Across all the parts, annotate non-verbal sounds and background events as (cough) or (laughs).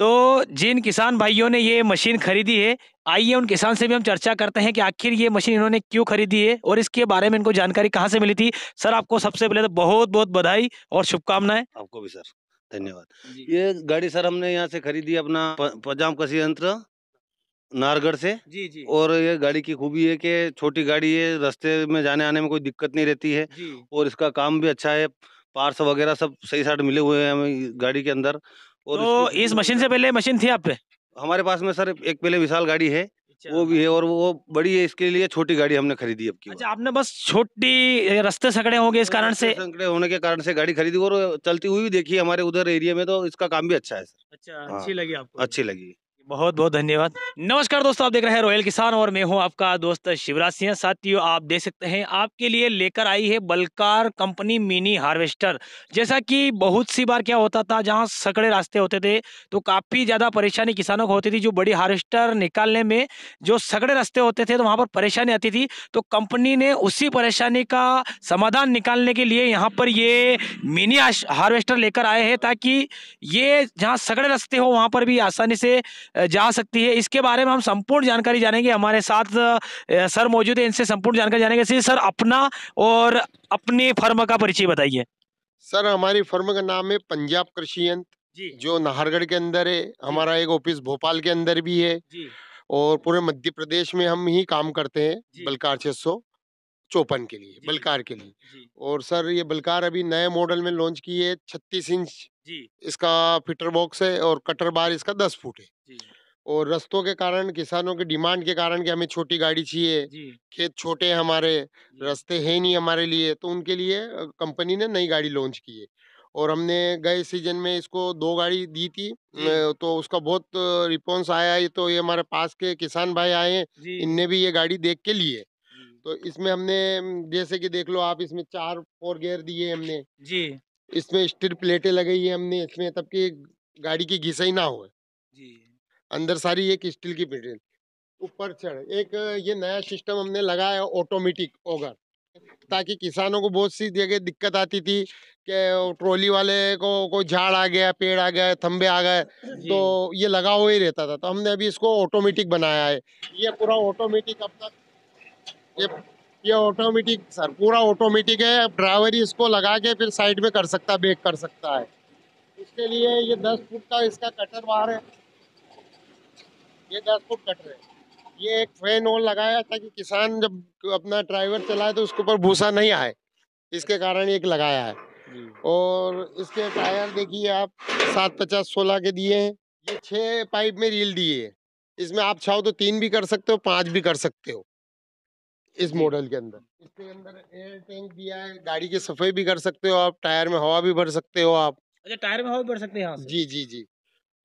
तो जिन किसान भाइयों ने ये मशीन खरीदी है आइए उन किसान से भी हम चर्चा करते हैं कि आखिर ये मशीन इन्होंने क्यों खरीदी है और इसके बारे में इनको जानकारी कहाँ से मिली थी सर आपको सबसे पहले तो बहुत बहुत बधाई और शुभकामनाएं आपको भी सर धन्यवाद ये गाड़ी सर हमने यहाँ से खरीदी अपना पजाम कृषि यंत्र नारगढ़ से जी जी और ये गाड़ी की खूबी है कि छोटी गाड़ी है रास्ते में जाने आने में कोई दिक्कत नहीं रहती है और इसका काम भी अच्छा है पार्ट्स वगैरह सब सही साइड मिले हुए हैं हमें गाड़ी के अंदर और तो इस मशीन से पहले मशीन थी आप पे हमारे पास में सर एक पहले विशाल गाड़ी है अच्छा। वो भी है और वो बड़ी है इसके लिए छोटी गाड़ी हमने खरीदी अब की अच्छा आपने बस छोटी रस्ते सकड़े होंगे इस हाँ, कारण से सकड़े होने के कारण से गाड़ी खरीदी और चलती हुई भी देखी हमारे उधर एरिया में तो इसका काम भी अच्छा है सर अच्छा, अच्छी हाँ। लगी आपको अच्छी लगी बहुत बहुत धन्यवाद नमस्कार दोस्तों आप देख रहे हैं रॉयल किसान और मैं हूं आपका दोस्त शिवराज सिंह साथियों आप देख सकते हैं आपके लिए लेकर आई है बलकार कंपनी मिनी हार्वेस्टर जैसा कि बहुत सी बार क्या होता था जहां सकड़े रास्ते होते थे तो काफ़ी ज़्यादा परेशानी किसानों को होती थी जो बड़ी हार्वेस्टर निकालने में जो सकड़े रास्ते होते थे तो वहाँ पर परेशानी आती थी तो कंपनी ने उसी परेशानी का समाधान निकालने के लिए यहाँ पर ये मिनी हार्वेस्टर लेकर आए हैं ताकि ये जहाँ सकड़े रास्ते हो वहाँ पर भी आसानी से जा सकती है इसके बारे में हम संपूर्ण जानकारी जानेंगे हमारे साथ सर मौजूद है इनसे संपूर्ण जानकारी जानेंगे सर अपना और अपने फर्म का परिचय बताइए सर हमारी फर्म का नाम है पंजाब कृषि यंत्र जो नाहरगढ़ के अंदर है हमारा एक ऑफिस भोपाल के अंदर भी है और पूरे मध्य प्रदेश में हम ही काम करते हैं बलकार छह सौ चौपन के लिए बलकार के लिए और सर ये बलकार अभी नए मॉडल में लॉन्च की है छत्तीस इंच इसका फिटर बॉक्स है और कटर बार इसका दस फुट है और रस्तों के कारण किसानों के डिमांड के कारण कि हमें छोटी गाड़ी चाहिए खेत छोटे हमारे रस्ते है नहीं हमारे लिए तो उनके लिए कंपनी ने नई गाड़ी लॉन्च की है और हमने गए सीजन में इसको दो गाड़ी दी थी तो उसका बहुत रिस्पॉन्स आया है तो ये हमारे पास के किसान भाई आए हैं इनने भी ये गाड़ी देख के लिए तो इसमें हमने जैसे कि देख लो आप इसमें चार फोर गेयर दिए हमने जी इसमें स्टील प्लेटें लगाई है हमने इसमें तब की गाड़ी की घिसाई ना हो जी अंदर सारी एक स्टील की मटेरियल ऊपर चढ़ एक ये नया सिस्टम हमने लगाया ऑटोमेटिक ओगर ताकि किसानों को बहुत सी जगह दिक्कत आती थी कि ट्रॉली वाले को कोई झाड़ आ गया पेड़ आ गया थंबे आ गए तो ये लगा हुआ ही रहता था तो हमने अभी इसको ऑटोमेटिक बनाया है ये पूरा ऑटोमेटिक अब तक ये ये ऑटोमेटिक सर पूरा ऑटोमेटिक है अब ड्राइवर ही इसको लगा के फिर साइड में कर सकता है बेक कर सकता है इसके लिए ये दस फुट का इसका कटर बाहर है ये दस फुट कट रहे ये एक फैन और लगाया ताकि किसान जब अपना ड्राइवर चलाए तो उसके ऊपर भूसा नहीं आए इसके कारण एक लगाया है और इसके टायर देखिए आप सात पचास सोलह के दिए हैं ये छः पाइप में रील दिए है इसमें आप चाहो तो तीन भी कर सकते हो पांच भी कर सकते हो इस मॉडल के अंदर इसके अंदर एयर टैंक दिया है गाड़ी की सफाई भी कर सकते हो आप टायर में हवा भी भर सकते हो आप अच्छा टायर में हवा भर सकते हैं जी जी जी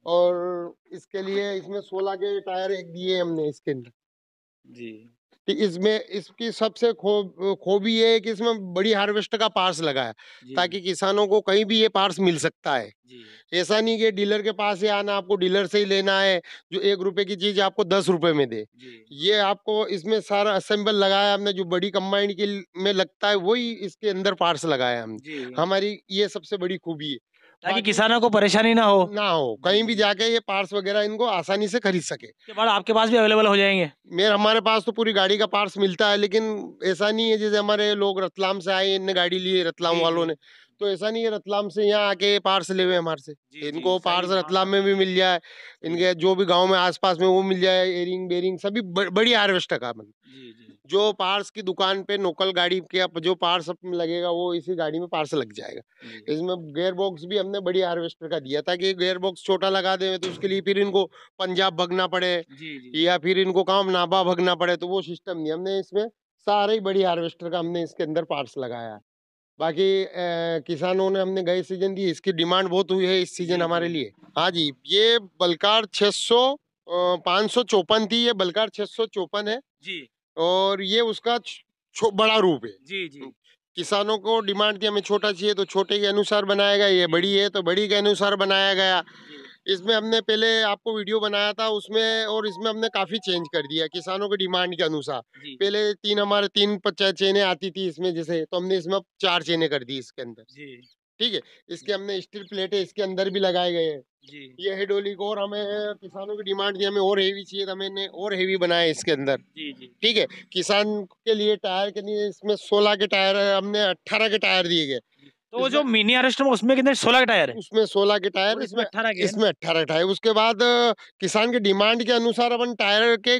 और इसके लिए इसमें सोलह के टायर एक दिए हमने इसके अंदर जी इसमें इसकी सबसे खूब खूबी ये है कि इसमें बड़ी हार्वेस्टर का पार्स लगा है ताकि किसानों को कहीं भी ये पार्स मिल सकता है ऐसा नहीं कि डीलर के पास ही आना आपको डीलर से ही लेना है जो एक रुपए की चीज आपको दस रुपए में दे ये आपको इसमें सारा असेंबल लगाया हमने जो बड़ी कंबाइंड के में लगता है वही इसके अंदर पार्स लगाया हमने हमारी ये सबसे बड़ी खूबी है ताकि किसानों को परेशानी ना हो ना हो कहीं भी जाके ये पार्ट्स वगैरह इनको आसानी से खरीद सके बाद आपके पास भी अवेलेबल हो जाएंगे मेरे हमारे पास तो पूरी गाड़ी का पार्ट्स मिलता है लेकिन ऐसा नहीं है जैसे हमारे लोग रतलाम से आए इनने गाड़ी लिए रतलाम वालों ने तो ऐसा नहीं है रतलाम से यहाँ आके पार्स ले हुए हमारे से इनको पार्स रतलाम में भी मिल जाए इनके जो भी गांव में आसपास में वो मिल जाए एयरिंग बेरिंग सभी बड़ी हार्वेस्ट का मतलब जो पार्स की दुकान पे लोकल गाड़ी के जो पार्स लगेगा वो इसी गाड़ी में पार्स लग जाएगा इसमें गेयर बॉक्स भी हमने बड़ी हार्वेस्टर का दिया था कि गेयर बॉक्स छोटा लगा देवे तो उसके लिए फिर इनको पंजाब भगना पड़े या फिर इनको काम नाभा भगना पड़े तो वो सिस्टम नहीं हमने इसमें सारे बड़ी हार्वेस्टर का हमने इसके अंदर पार्स लगाया बाकी ए, किसानों ने हमने गए सीजन दी इसकी डिमांड बहुत हुई है इस सीजन हमारे लिए हाँ जी ये बलकार छः सौ पाँच सौ चौपन थी ये बलकार छः सौ चौपन है जी और ये उसका बड़ा रूप है जी जी किसानों को डिमांड थी हमें छोटा चाहिए तो छोटे के अनुसार बनाया गया ये बड़ी है तो बड़ी के अनुसार बनाया गया इसमें हमने पहले आपको वीडियो बनाया था उसमें और इसमें हमने काफी चेंज कर दिया किसानों के डिमांड के अनुसार पहले तीन हमारे तीन चेने आती थी इसमें जैसे तो हमने इसमें चार चेने कर दी इसके अंदर ठीक है इसके हमने स्टील प्लेटें इसके अंदर भी लगाए गए हैं ये हेडोलिक और हमें किसानों की डिमांड थी हमें और हेवी चाहिए था हमें और हेवी बनाया इसके अंदर ठीक है किसान के लिए टायर के लिए इसमें सोलह के टायर हमने अट्ठारह के टायर दिए गए तो वो जो मिनी हार्वेस्टर में उसमें कितने सोलह के टायर है उसमें सोलह के टायर इसमें अठारह इसमें अट्ठारह टायर उसके बाद किसान के डिमांड के अनुसार अपन टायर के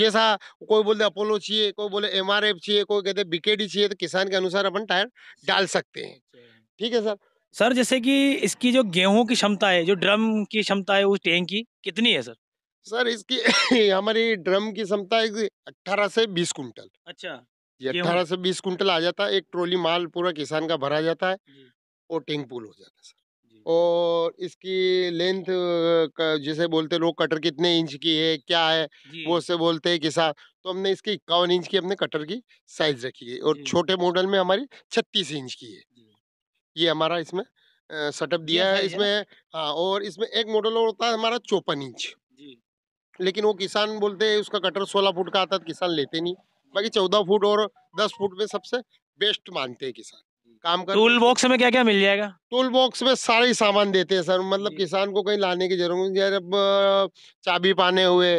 जैसा कोई बोलते अपोलो चाहिए कोई बोले एम आर एफ चाहिए कोई कहते बीकेडी चाहिए तो किसान के अनुसार अपन टायर डाल सकते हैं अच्छा। ठीक है सर सर जैसे कि इसकी जो गेहूं की क्षमता है जो ड्रम की क्षमता है उस टैंक की कितनी है सर सर इसकी (laughs) हमारी ड्रम की क्षमता है अट्ठारह से बीस कुंटल अच्छा ये अठारह से बीस कुंटल आ जाता है एक ट्रोली माल पूरा किसान का भरा जाता है और टेंग पुल हो जाता है सर और इसकी लेंथ जिसे बोलते लोग कटर कितने इंच की है क्या है वो से बोलते हैं किसान तो हमने इसकी इक्यावन इंच की हमने कटर की साइज रखी है और छोटे मॉडल में हमारी छत्तीस इंच की है ये हमारा इसमें सेटअप दिया है इसमें हाँ और इसमें एक मॉडल और होता है हमारा चौपन इंच लेकिन वो किसान बोलते हैं उसका कटर सोलह फुट का आता है तो किसान लेते नहीं बाकी चौदह फुट और दस फुट में सबसे बेस्ट मानते हैं किसान काम कर टूल बॉक्स में क्या क्या मिल जाएगा टूल बॉक्स में सारे ही सामान देते हैं सर मतलब किसान को कहीं लाने की जरूरत नहीं जब चाबी पाने हुए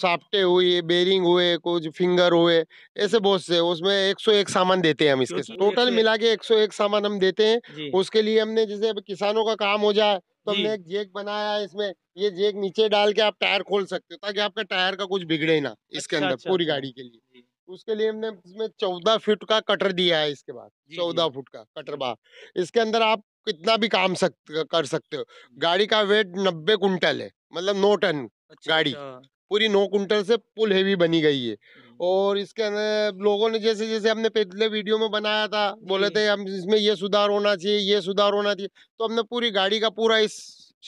साफ्टे हुए बेरिंग हुए कुछ फिंगर हुए ऐसे बहुत से उसमें एक सौ एक सामान देते हैं हम इसके साथ टोटल मिला के एक सौ एक सामान हम देते हैं उसके लिए हमने जैसे किसानों का काम हो जाए तो हमने एक जेक बनाया है इसमें ये जेक नीचे डाल के आप टायर खोल सकते हो ताकि आपका टायर का कुछ बिगड़े ना इसके अच्छा, अंदर अच्छा, पूरी अच्छा। गाड़ी के लिए उसके लिए हमने इसमें चौदह फीट का कटर दिया है इसके बाद चौदह फुट का कटर बा इसके अंदर आप कितना भी काम सकते, कर सकते हो गाड़ी का वेट नब्बे कुंटल है मतलब नौ टन अच्छा, गाड़ी अच्छा। पूरी नौ कुंटल से पुल हेवी बनी गई है हम्म। और इसके अंदर लोगों ने जैसे जैसे हमने पिछले वीडियो में बनाया था बोले थे हम इसमें ये सुधार होना चाहिए ये सुधार होना चाहिए तो हमने पूरी गाड़ी का पूरा इस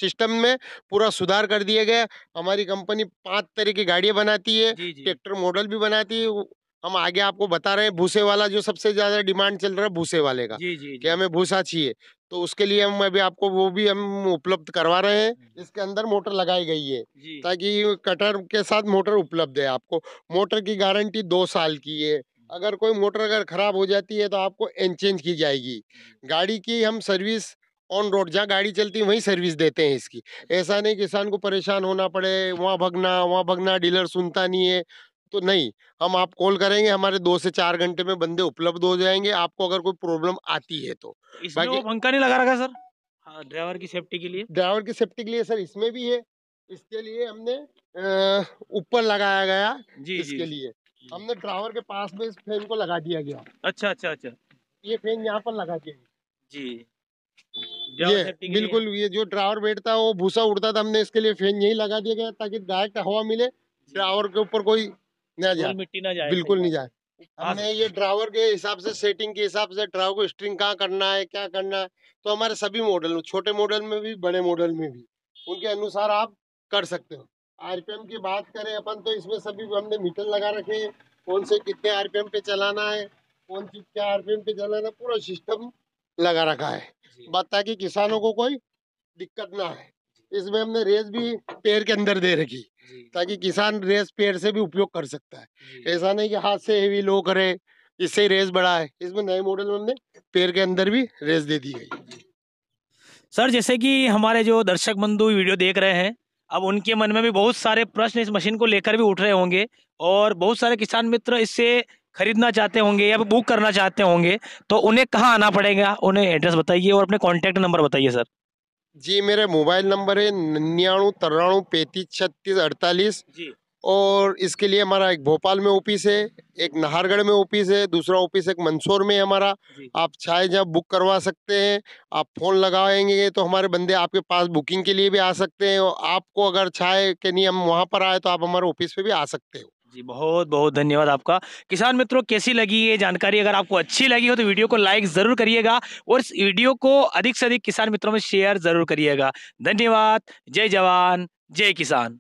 सिस्टम में पूरा सुधार कर दिया गया हमारी कंपनी पांच तरह की गाड़ियां बनाती है ट्रैक्टर मॉडल भी बनाती है हम आगे आपको बता रहे हैं भूसे वाला जो सबसे ज्यादा डिमांड चल रहा है भूसे वाले का जी जी कि हमें भूसा चाहिए तो उसके लिए हम अभी आपको वो भी हम उपलब्ध करवा रहे हैं इसके अंदर मोटर लगाई गई है ताकि कटर के साथ मोटर उपलब्ध है आपको मोटर की गारंटी दो साल की है अगर कोई मोटर अगर खराब हो जाती है तो आपको चेंज की जाएगी गाड़ी की हम सर्विस ऑन रोड जहाँ गाड़ी चलती है वहीं सर्विस देते हैं इसकी अच्छा। ऐसा नहीं किसान को परेशान होना पड़े वहाँ भगना वहाँ भगना डीलर सुनता नहीं है तो नहीं हम आप कॉल करेंगे हमारे दो से चार घंटे में बंदे उपलब्ध हो जाएंगे आपको अगर कोई प्रॉब्लम आती है तो बाकी पंखा नहीं लगा रखा सर हाँ, ड्राइवर की सेफ्टी के लिए ड्राइवर की सेफ्टी के लिए सर इसमें भी है इसके लिए हमने ऊपर लगाया गया जी इसके जी। लिए हमने ड्राइवर के पास में इस फैन को लगा दिया गया अच्छा अच्छा अच्छा ये फैन यहाँ पर लगा दिया जी ये बिल्कुल ये जो ड्राइवर बैठता है वो भूसा उड़ता था हमने इसके लिए फैन यही लगा दिया गया ताकि डायरेक्ट हवा मिले ड्राइवर के ऊपर कोई ना जाए मिट्टी ना जाए बिल्कुल नहीं जाए हाँ हमने ये ड्रावर के हिसाब से सेटिंग के हिसाब से ड्रावर को स्ट्रिंग कहाँ करना है क्या करना है तो हमारे सभी मॉडल छोटे मॉडल में भी बड़े मॉडल में भी उनके अनुसार आप कर सकते हो आरपीएम की बात करें अपन तो इसमें सभी हमने मीटर लगा रखे हैं कौन से कितने आरपीएम पे चलाना है कौन सी क्या आरपीएम पे चलाना पूरा सिस्टम लगा रखा है बात ताकि किसानों को कोई दिक्कत ना है इसमें हमने रेस भी पेड़ के अंदर दे रखी ताकि किसान रेस पेड़ से भी उपयोग कर सकता है ऐसा नहीं कि हाथ से हेवी लो करे इससे रेस बढ़ा है इसमें नए मॉडल में हमने पेड़ के अंदर भी रेस दे दी गई सर जैसे कि हमारे जो दर्शक बंधु वीडियो देख रहे हैं अब उनके मन में भी बहुत सारे प्रश्न इस मशीन को लेकर भी उठ रहे होंगे और बहुत सारे किसान मित्र इससे खरीदना चाहते होंगे या बुक करना चाहते होंगे तो उन्हें कहाँ आना पड़ेगा उन्हें एड्रेस बताइए और अपने कॉन्टेक्ट नंबर बताइए सर जी मेरा मोबाइल नंबर है निन्यानवे तिरानवे पैंतीस छत्तीस अड़तालीस और इसके लिए हमारा एक भोपाल में ऑफिस है एक नाहरगढ़ में ऑफिस है दूसरा ऑफिस एक मंदसौर में है हमारा आप चाहे जहाँ बुक करवा सकते हैं आप फ़ोन लगाएंगे तो हमारे बंदे आपके पास बुकिंग के लिए भी आ सकते हैं और आपको अगर चाहे के नहीं हम वहाँ पर आए तो आप हमारे ऑफिस पे भी आ सकते हो जी बहुत बहुत धन्यवाद आपका किसान मित्रों कैसी लगी ये जानकारी अगर आपको अच्छी लगी हो तो वीडियो को लाइक ज़रूर करिएगा और इस वीडियो को अधिक से अधिक किसान मित्रों में शेयर ज़रूर करिएगा धन्यवाद जय जवान जय किसान